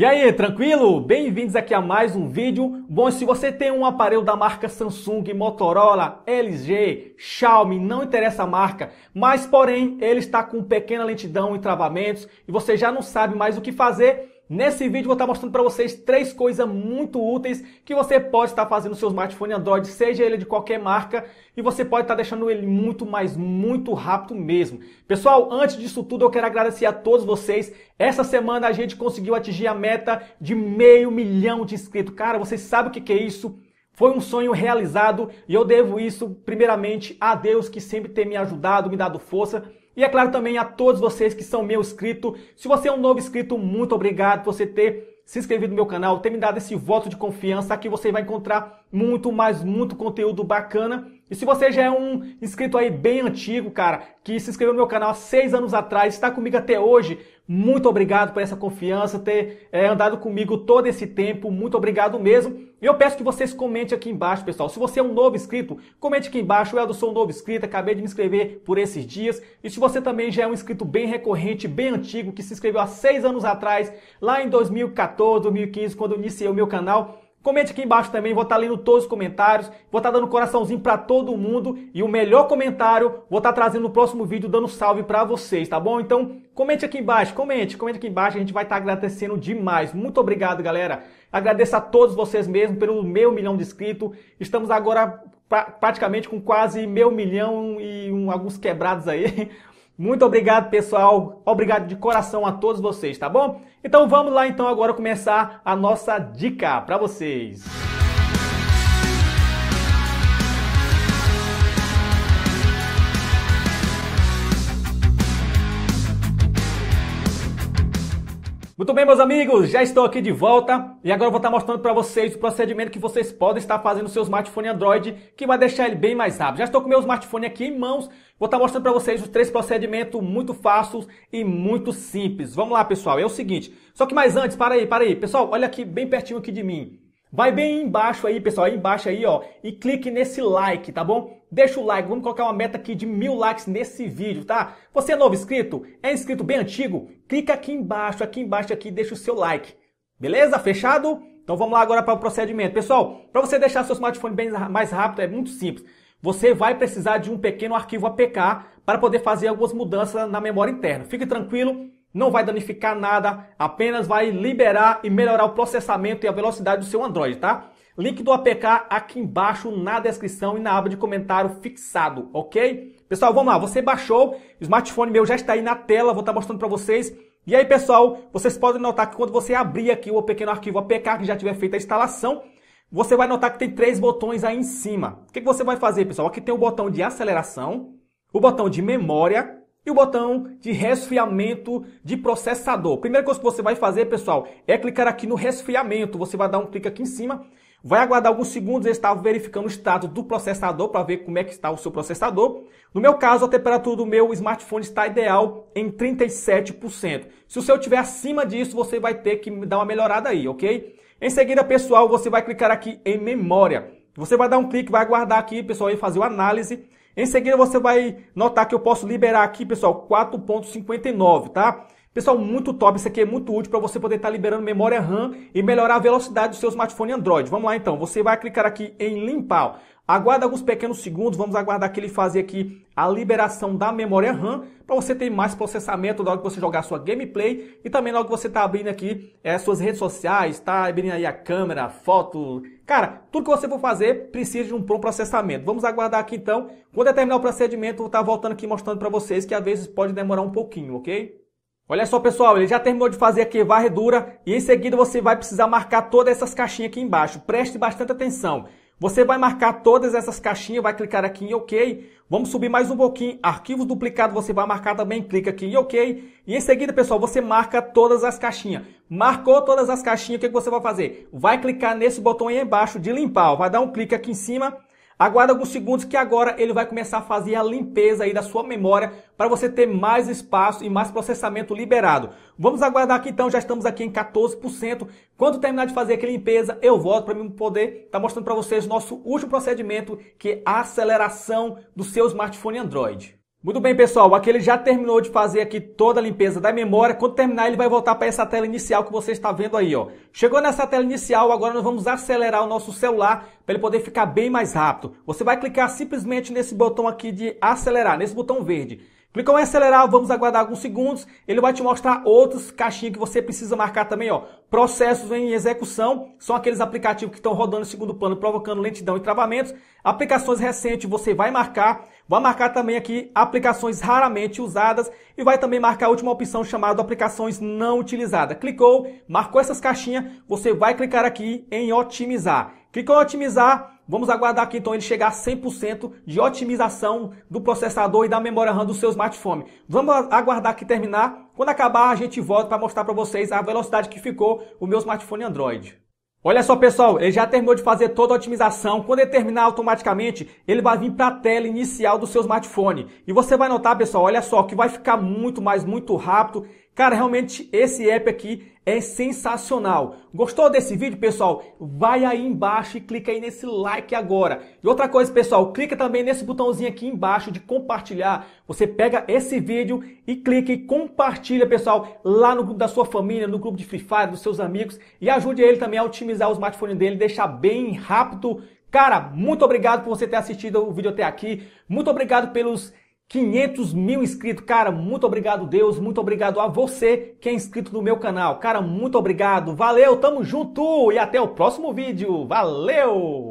E aí, tranquilo? Bem-vindos aqui a mais um vídeo. Bom, se você tem um aparelho da marca Samsung, Motorola, LG, Xiaomi, não interessa a marca, mas porém ele está com pequena lentidão e travamentos e você já não sabe mais o que fazer, Nesse vídeo vou estar mostrando para vocês três coisas muito úteis que você pode estar fazendo no seu smartphone Android, seja ele de qualquer marca, e você pode estar deixando ele muito, mais muito rápido mesmo. Pessoal, antes disso tudo eu quero agradecer a todos vocês. Essa semana a gente conseguiu atingir a meta de meio milhão de inscritos. Cara, vocês sabem o que é isso? Foi um sonho realizado e eu devo isso primeiramente a Deus que sempre tem me ajudado, me dado força e é claro também a todos vocês que são meu inscrito. Se você é um novo inscrito, muito obrigado por você ter se inscrevido no meu canal, ter me dado esse voto de confiança. Aqui você vai encontrar muito, mais muito conteúdo bacana. E se você já é um inscrito aí bem antigo, cara, que se inscreveu no meu canal há seis anos atrás, está comigo até hoje, muito obrigado por essa confiança, ter é, andado comigo todo esse tempo, muito obrigado mesmo. E eu peço que vocês comentem aqui embaixo, pessoal. Se você é um novo inscrito, comente aqui embaixo. Eu sou um novo inscrito, acabei de me inscrever por esses dias. E se você também já é um inscrito bem recorrente, bem antigo, que se inscreveu há seis anos atrás, lá em 2014, 2015, quando eu iniciei o meu canal, Comente aqui embaixo também, vou estar tá lendo todos os comentários, vou estar tá dando coraçãozinho para todo mundo e o melhor comentário vou estar tá trazendo no próximo vídeo, dando salve para vocês, tá bom? Então, comente aqui embaixo, comente, comente aqui embaixo, a gente vai estar agradecendo demais. Muito obrigado, galera. Agradeço a todos vocês mesmo pelo meu milhão de inscritos. Estamos agora pra, praticamente com quase meio milhão e um, alguns quebrados aí. Muito obrigado, pessoal. Obrigado de coração a todos vocês, tá bom? Então vamos lá então agora começar a nossa dica para vocês. Muito bem, meus amigos, já estou aqui de volta e agora vou estar mostrando para vocês o procedimento que vocês podem estar fazendo no seu smartphone Android, que vai deixar ele bem mais rápido. Já estou com meu smartphone aqui em mãos, vou estar mostrando para vocês os três procedimentos muito fáceis e muito simples. Vamos lá, pessoal, é o seguinte, só que mais antes, para aí, para aí, pessoal, olha aqui bem pertinho aqui de mim. Vai bem embaixo aí, pessoal, aí embaixo aí, ó, e clique nesse like, tá bom? deixa o like, vamos colocar uma meta aqui de mil likes nesse vídeo, tá? Você é novo inscrito? É inscrito bem antigo? Clica aqui embaixo, aqui embaixo, aqui, deixa o seu like. Beleza? Fechado? Então vamos lá agora para o procedimento. Pessoal, para você deixar seu smartphone bem mais rápido, é muito simples. Você vai precisar de um pequeno arquivo APK para poder fazer algumas mudanças na memória interna. Fique tranquilo, não vai danificar nada, apenas vai liberar e melhorar o processamento e a velocidade do seu Android, tá? Link do APK aqui embaixo na descrição e na aba de comentário fixado, ok? Pessoal, vamos lá. Você baixou, o smartphone meu já está aí na tela, vou estar tá mostrando para vocês. E aí, pessoal, vocês podem notar que quando você abrir aqui o pequeno arquivo APK que já tiver feita a instalação, você vai notar que tem três botões aí em cima. O que, você vai fazer, pessoal? Aqui tem o botão de aceleração, o botão de memória e o botão de resfriamento de processador. primeira coisa que você vai fazer, pessoal, é clicar aqui no resfriamento. Você vai dar um clique aqui em cima Vai aguardar alguns segundos, eu estava verificando o estado do processador para ver como é que está o seu processador. No meu caso, a temperatura do meu smartphone está ideal em 37%. Se o seu estiver acima disso, você vai ter que dar uma melhorada aí, ok? Em seguida, pessoal, você vai clicar aqui em memória. Você vai dar um clique, vai aguardar aqui, pessoal, e fazer o análise. Em seguida, você vai notar que eu posso liberar aqui, pessoal, 4.59, tá? Pessoal, muito top, isso aqui é muito útil para você poder estar tá liberando memória RAM e melhorar a velocidade do seu smartphone Android. Vamos lá então, você vai clicar aqui em limpar. Aguarda alguns pequenos segundos, vamos aguardar que ele fazer aqui a liberação da memória RAM para você ter mais processamento na hora que você jogar sua gameplay e também na hora que você está abrindo aqui é, suas redes sociais, está abrindo aí a câmera, foto. Cara, tudo que você for fazer precisa de um bom processamento. Vamos aguardar aqui então. Quando eu terminar o procedimento, eu vou estar tá voltando aqui mostrando para vocês que às vezes pode demorar um pouquinho, ok? Olha só, pessoal, ele já terminou de fazer aqui a varredura e em seguida você vai precisar marcar todas essas caixinhas aqui embaixo. Preste bastante atenção. Você vai marcar todas essas caixinhas, vai clicar aqui em OK. Vamos subir mais um pouquinho. Arquivos duplicados você vai marcar também, clica aqui em OK. E em seguida, pessoal, você marca todas as caixinhas. Marcou todas as caixinhas, o que, que você vai fazer? Vai clicar nesse botão aí embaixo de limpar. Vai dar um clique aqui em cima Aguarde alguns segundos que agora ele vai começar a fazer a limpeza aí da sua memória para você ter mais espaço e mais processamento liberado. Vamos aguardar aqui então, já estamos aqui em 14%. Quando terminar de fazer aquela limpeza, eu volto para mim poder estar tá mostrando para vocês nosso último procedimento, que é a aceleração do seu smartphone Android. Muito bem, pessoal. Aqui ele já terminou de fazer aqui toda a limpeza da memória. Quando terminar, ele vai voltar para essa tela inicial que você está vendo aí, ó. Chegou nessa tela inicial, agora nós vamos acelerar o nosso celular para ele poder ficar bem mais rápido. Você vai clicar simplesmente nesse botão aqui de acelerar, nesse botão verde. Clicou em acelerar, vamos aguardar alguns segundos. Ele vai te mostrar outros caixinhas que você precisa marcar também, ó. Processos em execução são aqueles aplicativos que estão rodando em segundo plano, provocando lentidão e travamentos. Aplicações recentes você vai marcar. Vai marcar também aqui aplicações raramente usadas e vai também marcar a última opção chamada aplicações não utilizadas. Clicou, marcou essas caixinhas, você vai clicar aqui em otimizar. Ficou a otimizar. Vamos aguardar aqui então ele chegar a 100% de otimização do processador e da memória RAM do seu smartphone. Vamos aguardar que terminar. Quando acabar, a gente volta para mostrar para vocês a velocidade que ficou o meu smartphone Android. Olha só, pessoal, ele já terminou de fazer toda a otimização. Quando ele terminar automaticamente, ele vai vir para a tela inicial do seu smartphone. E você vai notar, pessoal, olha só, que vai ficar muito mais, muito rápido Cara, realmente esse app aqui é sensacional. Gostou desse vídeo, pessoal? Vai aí embaixo e clica aí nesse like agora. E outra coisa, pessoal, clica também nesse botãozinho aqui embaixo de compartilhar. Você pega esse vídeo e clica e compartilha, pessoal, lá no grupo da sua família, no grupo de Free Fire, dos seus amigos e ajude ele também a otimizar o smartphone dele, deixar bem rápido. Cara, muito obrigado por você ter assistido o vídeo até aqui. Muito obrigado pelos 500 mil inscritos. Cara, muito obrigado, Deus. Muito obrigado a você que é inscrito no meu canal. Cara, muito obrigado. Valeu, tamo junto e até o próximo vídeo. Valeu!